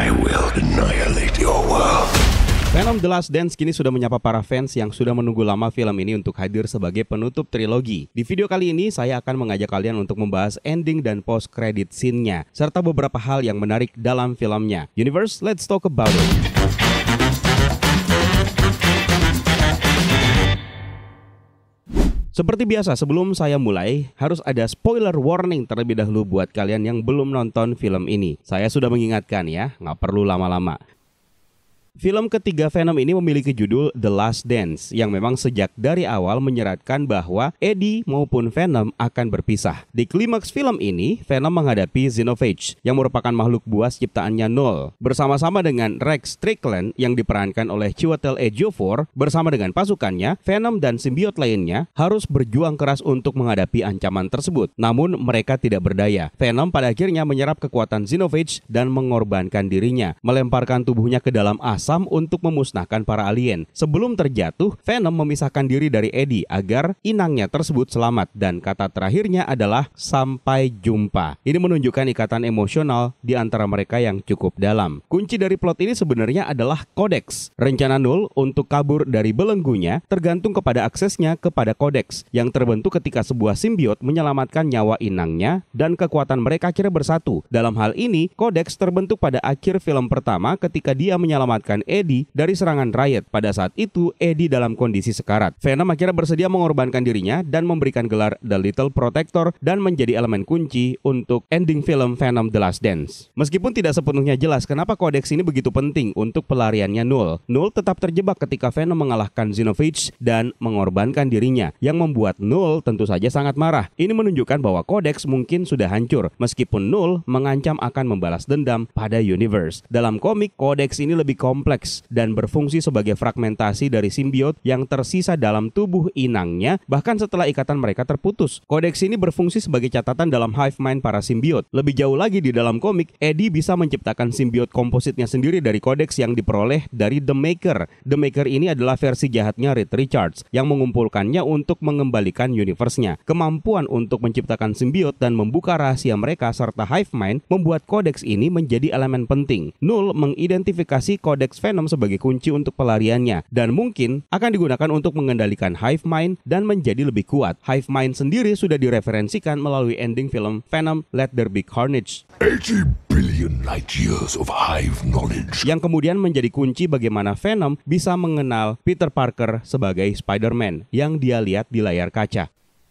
I will annihilate your world. Venom The Last Dance kini sudah menyapa para fans yang sudah menunggu lama film ini untuk hadir sebagai penutup trilogi. Di video kali ini, saya akan mengajak kalian untuk membahas ending dan post-credit scene-nya, serta beberapa hal yang menarik dalam filmnya. Universe, let's talk about it. Seperti biasa, sebelum saya mulai, harus ada spoiler warning terlebih dahulu buat kalian yang belum nonton film ini. Saya sudah mengingatkan ya, nggak perlu lama-lama. Film ketiga Venom ini memiliki judul The Last Dance yang memang sejak dari awal menyeratkan bahwa Eddie maupun Venom akan berpisah. Di klimaks film ini, Venom menghadapi Xenophage yang merupakan makhluk buas ciptaannya Null bersama-sama dengan Rex Strickland yang diperankan oleh Chiwetel Ejiofor bersama dengan pasukannya, Venom dan simbiot lainnya harus berjuang keras untuk menghadapi ancaman tersebut. Namun mereka tidak berdaya. Venom pada akhirnya menyerap kekuatan Xenophage dan mengorbankan dirinya, melemparkan tubuhnya ke dalam as sam untuk memusnahkan para alien. Sebelum terjatuh, Venom memisahkan diri dari Eddie agar inangnya tersebut selamat dan kata terakhirnya adalah sampai jumpa. Ini menunjukkan ikatan emosional di antara mereka yang cukup dalam. Kunci dari plot ini sebenarnya adalah kodeks. Rencana Null untuk kabur dari belenggunya tergantung kepada aksesnya kepada kodeks yang terbentuk ketika sebuah simbiot menyelamatkan nyawa inangnya dan kekuatan mereka akhirnya bersatu. Dalam hal ini, kodeks terbentuk pada akhir film pertama ketika dia menyelamatkan menyelamatkan Eddie dari serangan riot. Pada saat itu, Eddie dalam kondisi sekarat. Venom akhirnya bersedia mengorbankan dirinya dan memberikan gelar The Little Protector dan menjadi elemen kunci untuk ending film Venom The Last Dance. Meskipun tidak sepenuhnya jelas kenapa kodeks ini begitu penting untuk pelariannya Null, Null tetap terjebak ketika Venom mengalahkan Zinovich dan mengorbankan dirinya, yang membuat Null tentu saja sangat marah. Ini menunjukkan bahwa kodeks mungkin sudah hancur, meskipun Null mengancam akan membalas dendam pada universe. Dalam komik, kodeks ini lebih kompleks kompleks dan berfungsi sebagai fragmentasi dari simbiot yang tersisa dalam tubuh inangnya bahkan setelah ikatan mereka terputus. Kodeks ini berfungsi sebagai catatan dalam hive mind para simbiot. Lebih jauh lagi di dalam komik, Eddie bisa menciptakan simbiot kompositnya sendiri dari kodeks yang diperoleh dari The Maker. The Maker ini adalah versi jahatnya Reed Richards yang mengumpulkannya untuk mengembalikan universe-nya. Kemampuan untuk menciptakan simbiot dan membuka rahasia mereka serta hive mind membuat kodeks ini menjadi elemen penting. Null mengidentifikasi kodeks Vortex Venom sebagai kunci untuk pelariannya dan mungkin akan digunakan untuk mengendalikan Hive Mind dan menjadi lebih kuat. Hive Mind sendiri sudah direferensikan melalui ending film Venom Let There Be Carnage. light years of hive knowledge. Yang kemudian menjadi kunci bagaimana Venom bisa mengenal Peter Parker sebagai Spider-Man yang dia lihat di layar kaca.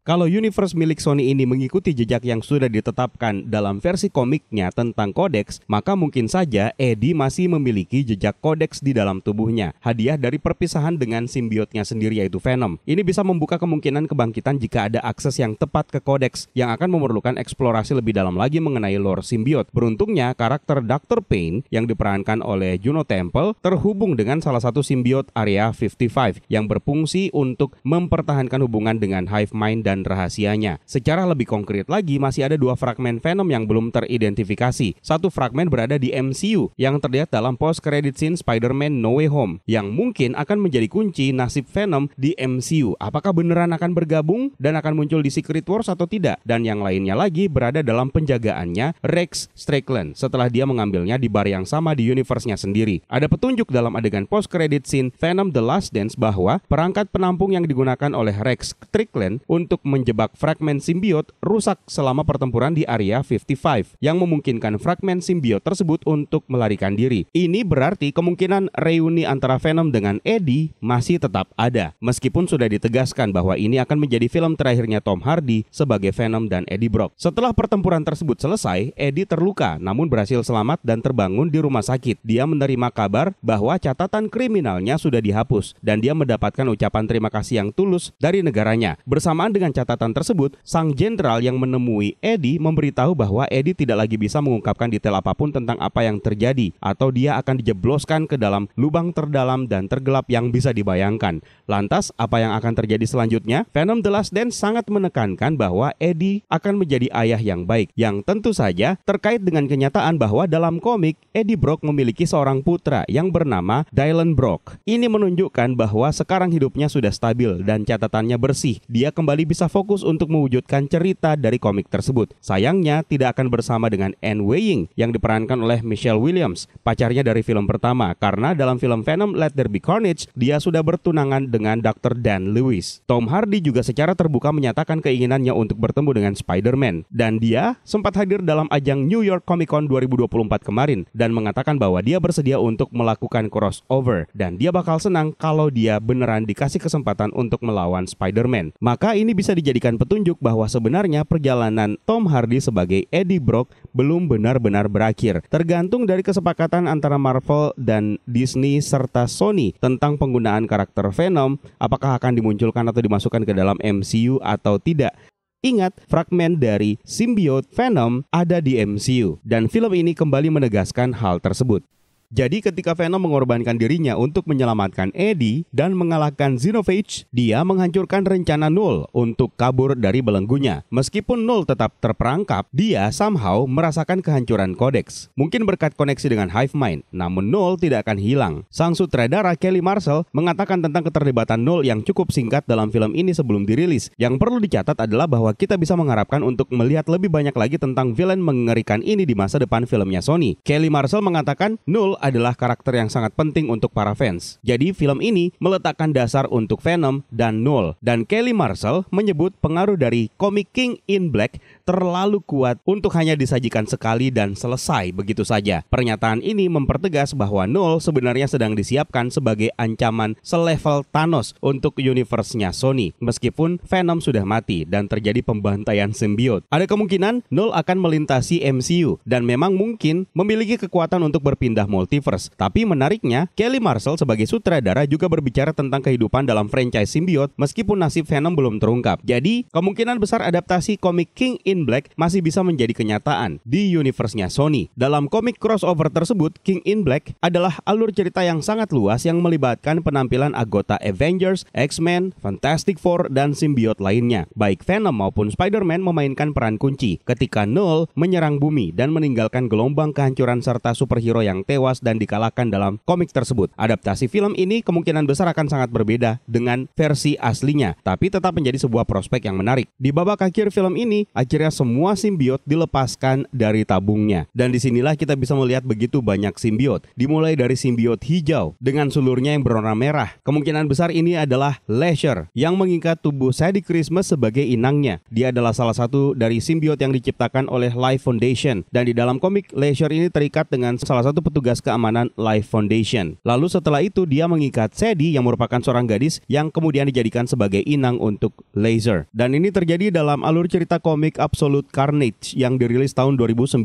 Kalau universe milik Sony ini mengikuti jejak yang sudah ditetapkan dalam versi komiknya tentang kodeks, maka mungkin saja Eddie masih memiliki jejak kodeks di dalam tubuhnya, hadiah dari perpisahan dengan simbiotnya sendiri yaitu Venom. Ini bisa membuka kemungkinan kebangkitan jika ada akses yang tepat ke kodeks yang akan memerlukan eksplorasi lebih dalam lagi mengenai lore simbiot. Beruntungnya, karakter Dr. Payne yang diperankan oleh Juno Temple terhubung dengan salah satu simbiot Area 55 yang berfungsi untuk mempertahankan hubungan dengan Hive Mind dan dan rahasianya. Secara lebih konkret lagi, masih ada dua fragmen Venom yang belum teridentifikasi. Satu fragmen berada di MCU yang terlihat dalam post credit scene Spider-Man No Way Home yang mungkin akan menjadi kunci nasib Venom di MCU. Apakah beneran akan bergabung dan akan muncul di Secret Wars atau tidak? Dan yang lainnya lagi berada dalam penjagaannya Rex Strickland setelah dia mengambilnya di bar yang sama di universe-nya sendiri. Ada petunjuk dalam adegan post credit scene Venom The Last Dance bahwa perangkat penampung yang digunakan oleh Rex Strickland untuk untuk menjebak fragmen simbiot rusak selama pertempuran di area 55 yang memungkinkan fragmen simbiot tersebut untuk melarikan diri. Ini berarti kemungkinan reuni antara Venom dengan Eddie masih tetap ada. Meskipun sudah ditegaskan bahwa ini akan menjadi film terakhirnya Tom Hardy sebagai Venom dan Eddie Brock. Setelah pertempuran tersebut selesai, Eddie terluka namun berhasil selamat dan terbangun di rumah sakit. Dia menerima kabar bahwa catatan kriminalnya sudah dihapus dan dia mendapatkan ucapan terima kasih yang tulus dari negaranya. Bersamaan dengan dengan catatan tersebut, sang jenderal yang menemui Eddie memberitahu bahwa Eddie tidak lagi bisa mengungkapkan detail apapun tentang apa yang terjadi atau dia akan dijebloskan ke dalam lubang terdalam dan tergelap yang bisa dibayangkan. Lantas, apa yang akan terjadi selanjutnya? Venom The Last Dance sangat menekankan bahwa Eddie akan menjadi ayah yang baik, yang tentu saja terkait dengan kenyataan bahwa dalam komik, Eddie Brock memiliki seorang putra yang bernama Dylan Brock. Ini menunjukkan bahwa sekarang hidupnya sudah stabil dan catatannya bersih. Dia kembali bisa bisa fokus untuk mewujudkan cerita dari komik tersebut. Sayangnya tidak akan bersama dengan Anne Weying yang diperankan oleh Michelle Williams, pacarnya dari film pertama karena dalam film Venom Let There Be Carnage dia sudah bertunangan dengan Dr. Dan Lewis. Tom Hardy juga secara terbuka menyatakan keinginannya untuk bertemu dengan Spider-Man dan dia sempat hadir dalam ajang New York Comic Con 2024 kemarin dan mengatakan bahwa dia bersedia untuk melakukan crossover dan dia bakal senang kalau dia beneran dikasih kesempatan untuk melawan Spider-Man. Maka ini bisa bisa dijadikan petunjuk bahwa sebenarnya perjalanan Tom Hardy sebagai Eddie Brock belum benar-benar berakhir, tergantung dari kesepakatan antara Marvel dan Disney serta Sony tentang penggunaan karakter Venom, apakah akan dimunculkan atau dimasukkan ke dalam MCU atau tidak. Ingat, fragmen dari symbiote Venom ada di MCU, dan film ini kembali menegaskan hal tersebut. Jadi ketika Venom mengorbankan dirinya untuk menyelamatkan Eddie dan mengalahkan Xenophage, dia menghancurkan rencana Null untuk kabur dari belenggunya. Meskipun Null tetap terperangkap, dia somehow merasakan kehancuran Codex. Mungkin berkat koneksi dengan Hive Mind, namun Null tidak akan hilang. Sang sutradara Kelly Marshall mengatakan tentang keterlibatan Null yang cukup singkat dalam film ini sebelum dirilis. Yang perlu dicatat adalah bahwa kita bisa mengharapkan untuk melihat lebih banyak lagi tentang villain mengerikan ini di masa depan filmnya Sony. Kelly Marshall mengatakan Null adalah karakter yang sangat penting untuk para fans. Jadi film ini meletakkan dasar untuk Venom dan Null. Dan Kelly Marshall menyebut pengaruh dari komik King in Black terlalu kuat untuk hanya disajikan sekali dan selesai begitu saja. Pernyataan ini mempertegas bahwa Null sebenarnya sedang disiapkan sebagai ancaman selevel Thanos untuk universe-nya Sony, meskipun Venom sudah mati dan terjadi pembantaian simbiot. Ada kemungkinan Null akan melintasi MCU dan memang mungkin memiliki kekuatan untuk berpindah multiverse. Tapi menariknya, Kelly Marshall sebagai sutradara juga berbicara tentang kehidupan dalam franchise simbiot meskipun nasib Venom belum terungkap. Jadi, kemungkinan besar adaptasi komik King in Black masih bisa menjadi kenyataan di universe-nya Sony. Dalam komik crossover tersebut, King in Black adalah alur cerita yang sangat luas yang melibatkan penampilan anggota Avengers, X-Men, Fantastic Four, dan simbiot lainnya. Baik Venom maupun Spider-Man memainkan peran kunci ketika Null menyerang bumi dan meninggalkan gelombang kehancuran serta superhero yang tewas dan dikalahkan dalam komik tersebut. Adaptasi film ini kemungkinan besar akan sangat berbeda dengan versi aslinya, tapi tetap menjadi sebuah prospek yang menarik. Di babak akhir film ini, akhir akhirnya semua simbiot dilepaskan dari tabungnya. Dan disinilah kita bisa melihat begitu banyak simbiot. Dimulai dari simbiot hijau dengan sulurnya yang berwarna merah. Kemungkinan besar ini adalah Lasher yang mengikat tubuh Sadie Christmas sebagai inangnya. Dia adalah salah satu dari simbiot yang diciptakan oleh Life Foundation. Dan di dalam komik, Lasher ini terikat dengan salah satu petugas keamanan Life Foundation. Lalu setelah itu dia mengikat Sadie yang merupakan seorang gadis yang kemudian dijadikan sebagai inang untuk Laser. Dan ini terjadi dalam alur cerita komik Absolute Carnage yang dirilis tahun 2019.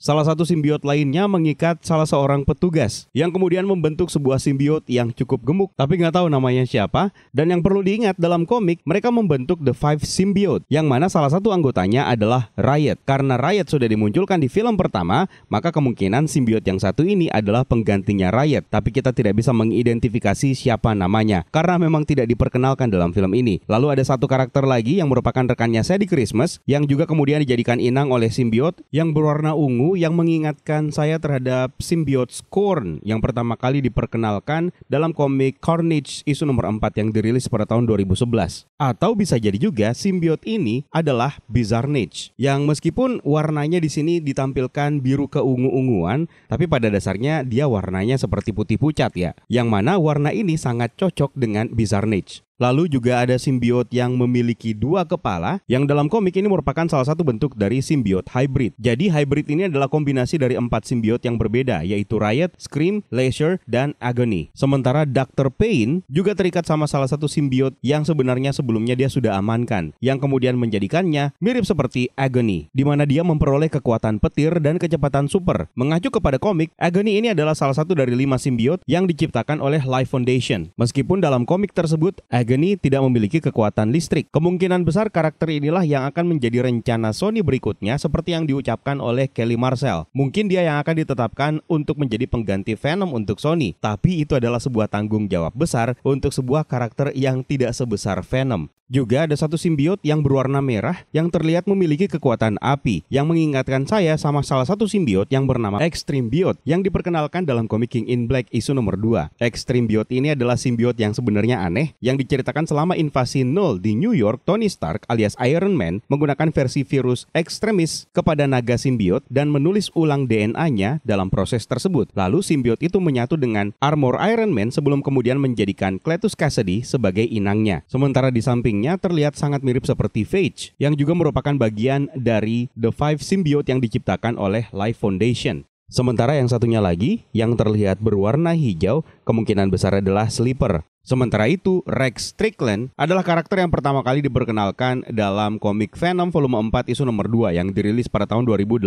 Salah satu simbiot lainnya mengikat salah seorang petugas yang kemudian membentuk sebuah simbiot yang cukup gemuk tapi nggak tahu namanya siapa. Dan yang perlu diingat dalam komik mereka membentuk The Five Symbiote yang mana salah satu anggotanya adalah Riot. Karena Riot sudah dimunculkan di film pertama maka kemungkinan simbiot yang satu ini adalah penggantinya Riot. Tapi kita tidak bisa mengidentifikasi siapa namanya karena memang tidak diperkenalkan dalam film ini. Lalu ada satu karakter lagi yang merupakan rekannya Sadie Christmas yang juga kemudian dijadikan inang oleh simbiot yang berwarna ungu yang mengingatkan saya terhadap simbiot Scorn yang pertama kali diperkenalkan dalam komik Carnage isu nomor 4 yang dirilis pada tahun 2011. Atau bisa jadi juga simbiot ini adalah Bizarnage yang meskipun warnanya di sini ditampilkan biru keungu-unguan, tapi pada dasarnya dia warnanya seperti putih pucat ya. Yang mana warna ini sangat cocok dengan Bizarnage. Lalu juga ada simbiot yang memiliki dua kepala, yang dalam komik ini merupakan salah satu bentuk dari simbiot hybrid. Jadi hybrid ini adalah kombinasi dari empat simbiot yang berbeda, yaitu Riot, Scream, Leisure, dan Agony. Sementara Dr. Pain juga terikat sama salah satu simbiot yang sebenarnya sebelumnya dia sudah amankan, yang kemudian menjadikannya mirip seperti Agony, di mana dia memperoleh kekuatan petir dan kecepatan super. Mengacu kepada komik, Agony ini adalah salah satu dari lima simbiot yang diciptakan oleh Life Foundation. Meskipun dalam komik tersebut, Agony Allegheny tidak memiliki kekuatan listrik. Kemungkinan besar karakter inilah yang akan menjadi rencana Sony berikutnya seperti yang diucapkan oleh Kelly Marcel. Mungkin dia yang akan ditetapkan untuk menjadi pengganti Venom untuk Sony, tapi itu adalah sebuah tanggung jawab besar untuk sebuah karakter yang tidak sebesar Venom. Juga ada satu simbiot yang berwarna merah yang terlihat memiliki kekuatan api yang mengingatkan saya sama salah satu simbiot yang bernama Extreme Biot yang diperkenalkan dalam komik King in Black isu nomor 2. Extreme Biot ini adalah simbiot yang sebenarnya aneh yang diceritain diceritakan selama invasi nol di New York, Tony Stark alias Iron Man menggunakan versi virus ekstremis kepada naga simbiot dan menulis ulang DNA-nya dalam proses tersebut. Lalu simbiot itu menyatu dengan armor Iron Man sebelum kemudian menjadikan Cletus Cassidy sebagai inangnya. Sementara di sampingnya terlihat sangat mirip seperti Phage yang juga merupakan bagian dari The Five Symbiote yang diciptakan oleh Life Foundation. Sementara yang satunya lagi, yang terlihat berwarna hijau, kemungkinan besar adalah Sleeper. Sementara itu, Rex Strickland adalah karakter yang pertama kali diperkenalkan dalam komik Venom volume 4 isu nomor 2 yang dirilis pada tahun 2018.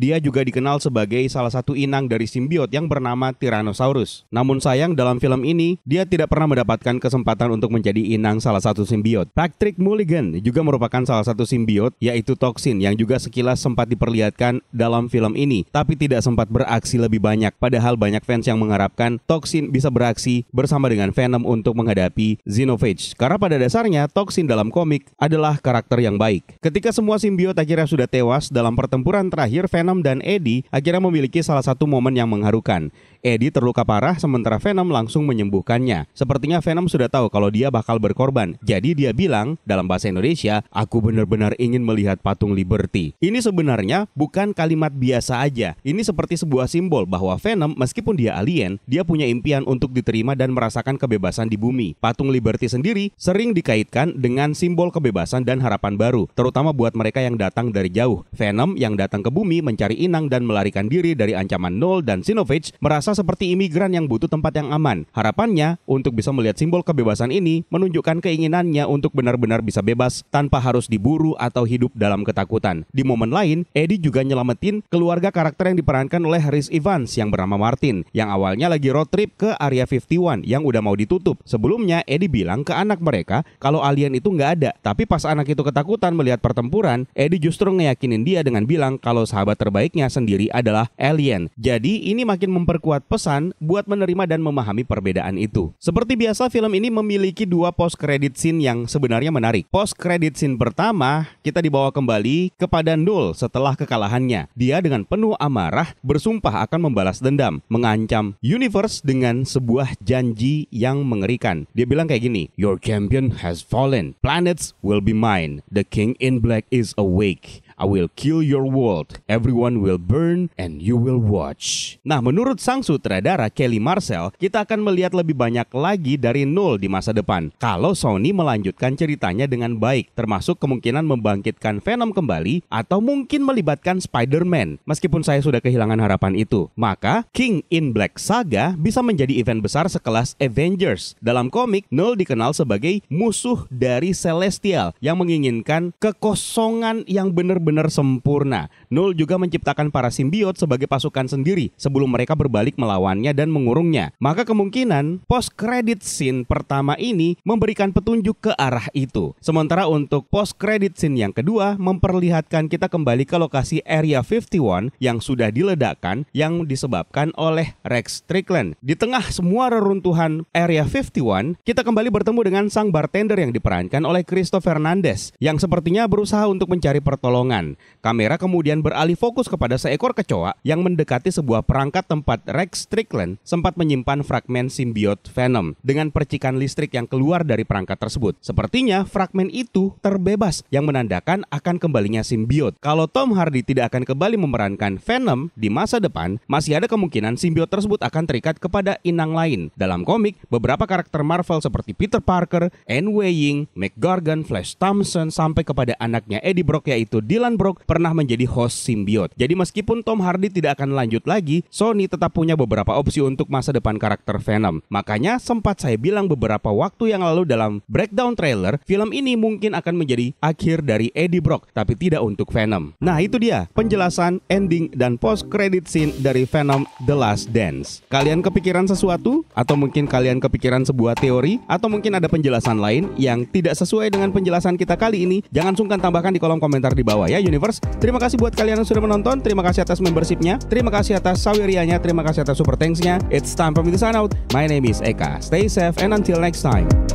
Dia juga dikenal sebagai salah satu inang dari simbiot yang bernama Tyrannosaurus. Namun sayang dalam film ini, dia tidak pernah mendapatkan kesempatan untuk menjadi inang salah satu simbiot. Patrick Mulligan juga merupakan salah satu simbiot yaitu Toxin yang juga sekilas sempat diperlihatkan dalam film ini, tapi tidak sempat beraksi lebih banyak. Padahal banyak fans yang mengharapkan Toxin bisa beraksi bersama dengan Venom Venom untuk menghadapi Xenophage. Karena pada dasarnya, Toxin dalam komik adalah karakter yang baik. Ketika semua simbiot akhirnya sudah tewas dalam pertempuran terakhir, Venom dan Eddie akhirnya memiliki salah satu momen yang mengharukan, Eddie terluka parah sementara Venom langsung menyembuhkannya. Sepertinya Venom sudah tahu kalau dia bakal berkorban. Jadi dia bilang dalam bahasa Indonesia, aku benar-benar ingin melihat patung Liberty. Ini sebenarnya bukan kalimat biasa aja. Ini seperti sebuah simbol bahwa Venom meskipun dia alien, dia punya impian untuk diterima dan merasakan kebebasan di bumi. Patung Liberty sendiri sering dikaitkan dengan simbol kebebasan dan harapan baru, terutama buat mereka yang datang dari jauh. Venom yang datang ke bumi mencari inang dan melarikan diri dari ancaman Null dan Sinovich merasa merasa seperti imigran yang butuh tempat yang aman. Harapannya, untuk bisa melihat simbol kebebasan ini, menunjukkan keinginannya untuk benar-benar bisa bebas tanpa harus diburu atau hidup dalam ketakutan. Di momen lain, Eddie juga nyelamatin keluarga karakter yang diperankan oleh Harris Evans yang bernama Martin, yang awalnya lagi road trip ke Area 51 yang udah mau ditutup. Sebelumnya, Eddie bilang ke anak mereka kalau alien itu nggak ada. Tapi pas anak itu ketakutan melihat pertempuran, Eddie justru ngeyakinin dia dengan bilang kalau sahabat terbaiknya sendiri adalah alien. Jadi ini makin memperkuat membuat pesan buat menerima dan memahami perbedaan itu. Seperti biasa, film ini memiliki dua post credit scene yang sebenarnya menarik. Post credit scene pertama, kita dibawa kembali kepada Nul setelah kekalahannya. Dia dengan penuh amarah bersumpah akan membalas dendam, mengancam universe dengan sebuah janji yang mengerikan. Dia bilang kayak gini, "Your champion has fallen. Planets will be mine. The king in black is awake." I will kill your world, everyone will burn, and you will watch. Nah, menurut sang sutradara Kelly Marcel, kita akan melihat lebih banyak lagi dari Null di masa depan. Kalau Sony melanjutkan ceritanya dengan baik, termasuk kemungkinan membangkitkan Venom kembali atau mungkin melibatkan Spider-Man. Meskipun saya sudah kehilangan harapan itu, maka King in Black Saga bisa menjadi event besar sekelas Avengers. Dalam komik, Null dikenal sebagai musuh dari Celestial yang menginginkan kekosongan yang benar benar-benar sempurna. Null juga menciptakan para simbiot sebagai pasukan sendiri sebelum mereka berbalik melawannya dan mengurungnya. Maka kemungkinan post credit scene pertama ini memberikan petunjuk ke arah itu. Sementara untuk post credit scene yang kedua memperlihatkan kita kembali ke lokasi Area 51 yang sudah diledakkan yang disebabkan oleh Rex Strickland. Di tengah semua reruntuhan Area 51, kita kembali bertemu dengan sang bartender yang diperankan oleh Christopher Fernandez yang sepertinya berusaha untuk mencari pertolongan lapangan. Kamera kemudian beralih fokus kepada seekor kecoa yang mendekati sebuah perangkat tempat Rex Strickland sempat menyimpan fragmen simbiot Venom dengan percikan listrik yang keluar dari perangkat tersebut. Sepertinya fragmen itu terbebas yang menandakan akan kembalinya simbiot. Kalau Tom Hardy tidak akan kembali memerankan Venom di masa depan, masih ada kemungkinan simbiot tersebut akan terikat kepada inang lain. Dalam komik, beberapa karakter Marvel seperti Peter Parker, Anne Weying, McGargan, Flash Thompson sampai kepada anaknya Eddie Brock yaitu Dylan Dylan pernah menjadi host simbiot. Jadi meskipun Tom Hardy tidak akan lanjut lagi, Sony tetap punya beberapa opsi untuk masa depan karakter Venom. Makanya sempat saya bilang beberapa waktu yang lalu dalam breakdown trailer, film ini mungkin akan menjadi akhir dari Eddie Brock, tapi tidak untuk Venom. Nah itu dia penjelasan, ending, dan post credit scene dari Venom The Last Dance. Kalian kepikiran sesuatu? Atau mungkin kalian kepikiran sebuah teori? Atau mungkin ada penjelasan lain yang tidak sesuai dengan penjelasan kita kali ini? Jangan sungkan tambahkan di kolom komentar di bawah ya ya Universe. Terima kasih buat kalian yang sudah menonton. Terima kasih atas membershipnya. Terima kasih atas Sawirianya. Terima kasih atas super thanksnya. It's time for me to sign out. My name is Eka. Stay safe and until next time.